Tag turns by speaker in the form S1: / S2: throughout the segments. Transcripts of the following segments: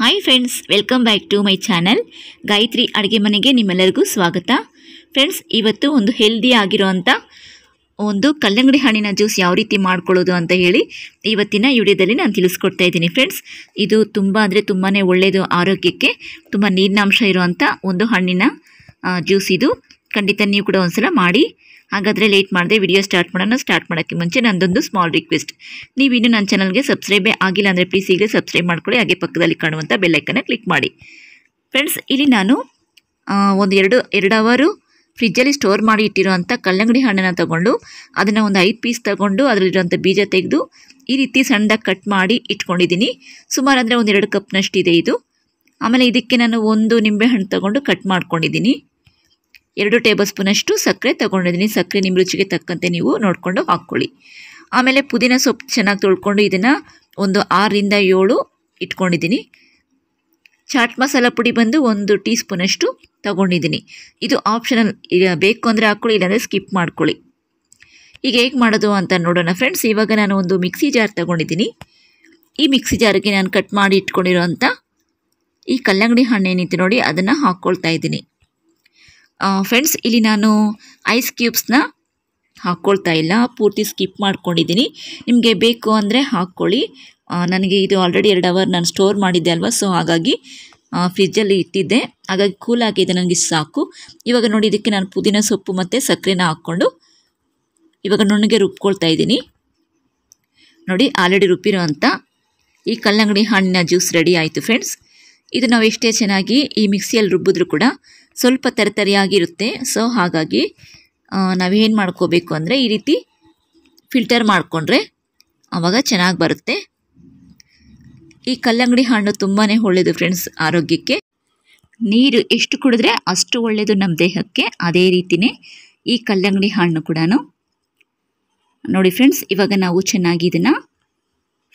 S1: hi friends welcome back to my channel Gayatri ಅಡುಗೆ ಮನೆಗೆ ನಿಮ್ಮೆಲ್ಲರಿಗೂ ಸ್ವಾಗತ ಫ್ರೆಂಡ್ಸ್ ಇವತ್ತು ಒಂದು ಹೆಲ್ದಿ ಆಗಿರೋಂಥ ಒಂದು ಕಲ್ಲಂಗಡಿ ಹಣ್ಣಿನ ಜ್ಯೂಸ್ ಯಾವ ರೀತಿ ಮಾಡ್ಕೊಳ್ಳೋದು ಅಂತ ಹೇಳಿ ಇವತ್ತಿನ ವಿಡಿಯೋದಲ್ಲಿ ನಾನು ತಿಳಿಸ್ಕೊಡ್ತಾ ಇದ್ದೀನಿ ಫ್ರೆಂಡ್ಸ್ ಇದು ತುಂಬ ಅಂದರೆ ತುಂಬಾ ಒಳ್ಳೆಯದು ಆರೋಗ್ಯಕ್ಕೆ ತುಂಬ ನೀರಿನಾಂಶ ಇರುವಂಥ ಒಂದು ಹಣ್ಣಿನ ಜ್ಯೂಸ್ ಇದು ಖಂಡಿತ ನೀವು ಕೂಡ ಒಂದ್ಸಲ ಮಾಡಿ ಹಾಗಾದರೆ ಲೇಟ್ ಮಾಡಿದೆ ವಿಡಿಯೋ ಸ್ಟಾರ್ಟ್ ಮಾಡೋಣ ಸ್ಟಾರ್ಟ್ ಮಾಡೋಕ್ಕೆ ಮುಂಚೆ ನಂದೊಂದು ಸ್ಮಾಲ್ ರಿಕ್ವೆಸ್ಟ್ ನೀವು ಇನ್ನೂ ನನ್ನ ಚಾನಲ್ಗೆ ಸಬ್ಸ್ಕ್ರೈಬೇ ಆಗಿಲ್ಲ ಅಂದರೆ ಪ್ಲೀಸ್ ಈಗಲೇ ಸಬ್ಸ್ಕ್ರೈಬ್ ಮಾಡ್ಕೊಳ್ಳಿ ಹಾಗೆ ಪಕ್ಕದಲ್ಲಿ ಕಾಣುವಂಥ ಬೆಲ್ಲೈಕನ್ನ ಕ್ಲಿಕ್ ಮಾಡಿ ಫ್ರೆಂಡ್ಸ್ ಇಲ್ಲಿ ನಾನು ಒಂದು ಎರಡು ಎರಡು ಅವರು ಫ್ರಿಜ್ಜಲ್ಲಿ ಸ್ಟೋರ್ ಮಾಡಿ ಇಟ್ಟಿರುವಂಥ ಕಲ್ಲಂಗಡಿ ಹಣ್ಣನ್ನು ತಗೊಂಡು ಅದನ್ನು ಒಂದು ಐದು ಪೀಸ್ ತಗೊಂಡು ಅದರಲ್ಲಿರುವಂಥ ಬೀಜ ತೆಗೆದು ಈ ರೀತಿ ಸಣ್ಣದಾಗಿ ಕಟ್ ಮಾಡಿ ಇಟ್ಕೊಂಡಿದ್ದೀನಿ ಸುಮಾರು ಅಂದರೆ ಒಂದೆರಡು ಕಪ್ನಷ್ಟಿದೆ ಇದು ಆಮೇಲೆ ಇದಕ್ಕೆ ನಾನು ಒಂದು ನಿಂಬೆ ಹಣ್ಣು ತಗೊಂಡು ಕಟ್ ಮಾಡ್ಕೊಂಡಿದ್ದೀನಿ ಎರಡು ಟೇಬಲ್ ಸ್ಪೂನಷ್ಟು ಸಕ್ಕರೆ ತೊಗೊಂಡಿದ್ದೀನಿ ಸಕ್ಕರೆ ನಿಮ್ಮ ರುಚಿಗೆ ತಕ್ಕಂತೆ ನೀವು ನೋಡಿಕೊಂಡು ಹಾಕ್ಕೊಳ್ಳಿ ಆಮೇಲೆ ಪುದೀನ ಸೊಪ್ಪು ಚೆನ್ನಾಗಿ ತೊಳ್ಕೊಂಡು ಇದನ್ನು ಒಂದು ಆರರಿಂದ ಏಳು ಇಟ್ಕೊಂಡಿದ್ದೀನಿ ಚಾಟ್ ಮಸಾಲ ಪುಡಿ ಬಂದು ಒಂದು ಟೀ ಸ್ಪೂನಷ್ಟು ತಗೊಂಡಿದ್ದೀನಿ ಇದು ಆಪ್ಷನಲ್ ಬೇಕು ಅಂದರೆ ಹಾಕ್ಕೊಳ್ಳಿ ಇಲ್ಲಾಂದರೆ ಸ್ಕಿಪ್ ಮಾಡ್ಕೊಳ್ಳಿ ಈಗ ಹೇಗೆ ಮಾಡೋದು ಅಂತ ನೋಡೋಣ ಫ್ರೆಂಡ್ಸ್ ಇವಾಗ ನಾನು ಒಂದು ಮಿಕ್ಸಿ ಜಾರ್ ತೊಗೊಂಡಿದ್ದೀನಿ ಈ ಮಿಕ್ಸಿ ಜಾರಿಗೆ ನಾನು ಕಟ್ ಮಾಡಿ ಇಟ್ಕೊಂಡಿರೋ ಈ ಕಲ್ಲಂಗಡಿ ಹಣ್ಣು ಏನಿತ್ತು ನೋಡಿ ಅದನ್ನು ಹಾಕ್ಕೊಳ್ತಾ ಇದ್ದೀನಿ ಫ್ರೆಂಡ್ಸ್ ಇಲ್ಲಿ ನಾನು ಐಸ್ ಕ್ಯೂಬ್ಸ್ನ ಹಾಕ್ಕೊಳ್ತಾ ಇಲ್ಲ ಪೂರ್ತಿ ಸ್ಕಿಪ್ ಮಾಡ್ಕೊಂಡಿದ್ದೀನಿ ನಿಮಗೆ ಬೇಕು ಅಂದರೆ ಹಾಕ್ಕೊಳ್ಳಿ ನನಗೆ ಇದು ಆಲ್ರೆಡಿ ಎರಡು ಅವರ್ ನಾನು ಸ್ಟೋರ್ ಮಾಡಿದ್ದೆ ಅಲ್ವಾ ಸೊ ಹಾಗಾಗಿ ಫ್ರಿಜ್ಜಲ್ಲಿ ಇಟ್ಟಿದ್ದೆ ಹಾಗಾಗಿ ಕೂಲ್ ಆಗಿದೆ ನನಗೆ ಸಾಕು ಇವಾಗ ನೋಡಿ ಇದಕ್ಕೆ ನಾನು ಪುದೀನ ಸೊಪ್ಪು ಮತ್ತು ಸಕ್ಕರೆನ ಹಾಕ್ಕೊಂಡು ಇವಾಗ ನುಣ್ಣಗೆ ರುಬ್ಕೊಳ್ತಾ ಇದ್ದೀನಿ ನೋಡಿ ಆಲ್ರೆಡಿ ರುಬ್ಬಿರೋ ಈ ಕಲ್ಲಂಗಡಿ ಹಣ್ಣಿನ ಜ್ಯೂಸ್ ರೆಡಿ ಆಯಿತು ಫ್ರೆಂಡ್ಸ್ ಇದು ನಾವು ಎಷ್ಟೇ ಚೆನ್ನಾಗಿ ಈ ಮಿಕ್ಸಿಯಲ್ಲಿ ರುಬ್ಬಿದ್ರೂ ಕೂಡ ಸ್ವಲ್ಪ ತರತರಿಯಾಗಿರುತ್ತೆ ಸೊ ಹಾಗಾಗಿ ನಾವೇನು ಮಾಡ್ಕೋಬೇಕು ಅಂದರೆ ಈ ರೀತಿ ಫಿಲ್ಟರ್ ಮಾಡಿಕೊಂಡ್ರೆ ಆವಾಗ ಚೆನ್ನಾಗಿ ಬರುತ್ತೆ ಈ ಕಲ್ಲಂಗಡಿ ಹಣ್ಣು ತುಂಬಾ ಒಳ್ಳೆಯದು ಫ್ರೆಂಡ್ಸ್ ಆರೋಗ್ಯಕ್ಕೆ ನೀರು ಎಷ್ಟು ಕುಡಿದ್ರೆ ಅಷ್ಟು ಒಳ್ಳೆಯದು ನಮ್ಮ ದೇಹಕ್ಕೆ ಅದೇ ರೀತಿಯೇ ಈ ಕಲ್ಲಂಗಡಿ ಹಣ್ಣು ಕೂಡ ನೋಡಿ ಫ್ರೆಂಡ್ಸ್ ಇವಾಗ ನಾವು ಚೆನ್ನಾಗಿ ಇದನ್ನು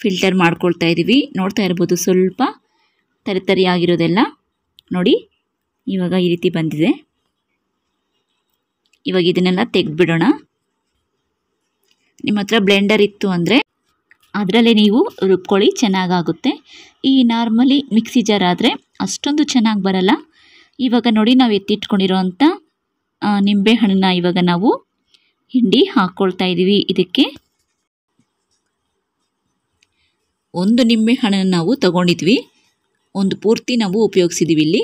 S1: ಫಿಲ್ಟರ್ ಮಾಡ್ಕೊಳ್ತಾ ಇದ್ದೀವಿ ನೋಡ್ತಾ ಇರ್ಬೋದು ಸ್ವಲ್ಪ ಆಗಿರೋದೆಲ್ಲ ನೋಡಿ ಇವಾಗ ಈ ರೀತಿ ಬಂದಿದೆ ಇವಾಗ ಇದನ್ನೆಲ್ಲ ತೆಗೆದುಬಿಡೋಣ ನಿಮ್ಮ ಹತ್ರ ಬ್ಲೆಂಡರ್ ಇತ್ತು ಅಂದರೆ ಅದರಲ್ಲೇ ನೀವು ರುಬ್ಕೊಳ್ಳಿ ಚೆನ್ನಾಗಾಗುತ್ತೆ ಈ ನಾರ್ಮಲಿ ಮಿಕ್ಸಿ ಜಾರ್ ಆದರೆ ಅಷ್ಟೊಂದು ಚೆನ್ನಾಗಿ ಬರಲ್ಲ ಇವಾಗ ನೋಡಿ ನಾವು ಎತ್ತಿಟ್ಕೊಂಡಿರೋ ಅಂಥ ನಿಂಬೆ ಹಣ್ಣನ್ನ ಇವಾಗ ನಾವು ಹಿಂಡಿ ಹಾಕ್ಕೊಳ್ತಾ ಇದ್ದೀವಿ ಇದಕ್ಕೆ ಒಂದು ನಿಂಬೆ ಹಣ್ಣನ್ನು ನಾವು ತಗೊಂಡಿದ್ವಿ ಒಂದು ಪೂರ್ತಿ ನಾವು ಉಪಯೋಗಿಸಿದ್ದೀವಿ ಇಲ್ಲಿ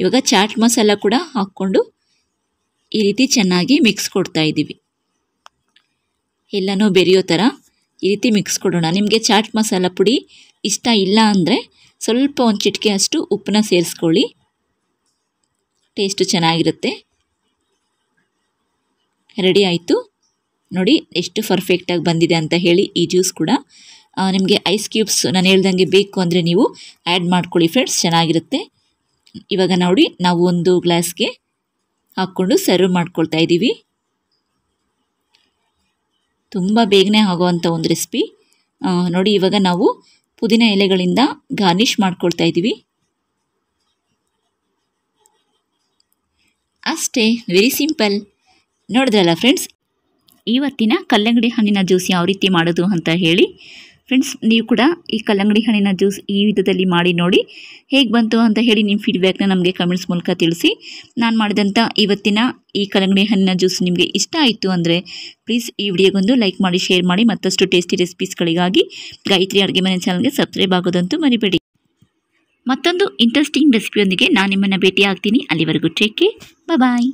S1: ಇವಾಗ ಚಾಟ್ ಮಸಾಲ ಕೂಡ ಹಾಕ್ಕೊಂಡು ಈ ರೀತಿ ಚೆನ್ನಾಗಿ ಮಿಕ್ಸ್ ಕೊಡ್ತಾ ಇದ್ದೀವಿ ಎಲ್ಲನೂ ಬೆರೆಯೋ ಥರ ಈ ರೀತಿ ಮಿಕ್ಸ್ ಕೊಡೋಣ ನಿಮಗೆ ಚಾಟ್ ಮಸಾಲ ಪುಡಿ ಇಷ್ಟ ಇಲ್ಲ ಅಂದರೆ ಸ್ವಲ್ಪ ಒಂದು ಚಿಟಿಕೆ ಅಷ್ಟು ಉಪ್ಪನ್ನ ಸೇರಿಸ್ಕೊಳ್ಳಿ ಟೇಸ್ಟು ಚೆನ್ನಾಗಿರುತ್ತೆ ರೆಡಿ ಆಯಿತು ನೋಡಿ ಎಷ್ಟು ಪರ್ಫೆಕ್ಟಾಗಿ ಬಂದಿದೆ ಅಂತ ಹೇಳಿ ಈ ಜ್ಯೂಸ್ ಕೂಡ ನಿಮಗೆ ಐಸ್ ಕ್ಯೂಬ್ಸ್ ನಾನು ಹೇಳ್ದಂಗೆ ಬೇಕು ಅಂದರೆ ನೀವು ಆ್ಯಡ್ ಮಾಡ್ಕೊಳ್ಳಿ ಫ್ರೆಂಡ್ಸ್ ಚೆನ್ನಾಗಿರುತ್ತೆ ಇವಾಗ ನೋಡಿ ನಾವು ಒಂದು ಗ್ಲಾಸ್ಗೆ ಹಾಕ್ಕೊಂಡು ಸರ್ವ್ ಮಾಡ್ಕೊಳ್ತಾ ಇದ್ದೀವಿ ತುಂಬ ಬೇಗನೆ ಆಗೋವಂಥ ಒಂದು ರೆಸಿಪಿ ನೋಡಿ ಇವಾಗ ನಾವು ಪುದೀನ ಎಲೆಗಳಿಂದ ಗಾರ್ನಿಷ್ ಮಾಡ್ಕೊಳ್ತಾ ಇದ್ದೀವಿ ಅಷ್ಟೇ ವೆರಿ ಸಿಂಪಲ್ ನೋಡಿದ್ರಲ್ಲ ಫ್ರೆಂಡ್ಸ್ ಇವತ್ತಿನ ಕಲ್ಲಂಗಡಿ ಹಣ್ಣಿನ ಜ್ಯೂಸ್ ಯಾವ ರೀತಿ ಮಾಡೋದು ಅಂತ ಹೇಳಿ ಫ್ರೆಂಡ್ಸ್ ನೀವು ಕೂಡ ಈ ಕಲ್ಲಂಗಡಿ ಹಣ್ಣಿನ ಜ್ಯೂಸ್ ಈ ವಿಧದಲ್ಲಿ ಮಾಡಿ ನೋಡಿ ಹೇಗೆ ಬಂತು ಅಂತ ಹೇಳಿ ನಿಮ್ಮ ಫೀಡ್ಬ್ಯಾಕ್ನ ನಮಗೆ ಕಮೆಂಟ್ಸ್ ಮೂಲಕ ತಿಳಿಸಿ ನಾನು ಮಾಡಿದಂಥ ಇವತ್ತಿನ ಈ ಕಲ್ಲಂಗಡಿ ಹಣ್ಣಿನ ಜ್ಯೂಸ್ ನಿಮಗೆ ಇಷ್ಟ ಆಯಿತು ಅಂದರೆ ಪ್ಲೀಸ್ ಈ ವಿಡಿಯೋಗೊಂದು ಲೈಕ್ ಮಾಡಿ ಶೇರ್ ಮಾಡಿ ಮತ್ತಷ್ಟು ಟೇಸ್ಟಿ ರೆಸಿಪೀಸ್ಗಳಿಗಾಗಿ ಗಾಯತ್ರಿ ಅಡುಗೆ ಮನೆ ಚಾನಲ್ಗೆ ಸಬ್ಸ್ಕ್ರೈಬ್ ಆಗೋದಂತೂ ಮರಿಬೇಡಿ ಮತ್ತೊಂದು ಇಂಟ್ರೆಸ್ಟಿಂಗ್ ರೆಸಿಪಿಯೊಂದಿಗೆ ನಾನು ನಿಮ್ಮನ್ನು ಭೇಟಿ ಆಗ್ತೀನಿ ಅಲ್ಲಿವರೆಗೂ ಟೇಕ್ ಕೇರ್ ಬಾಯ್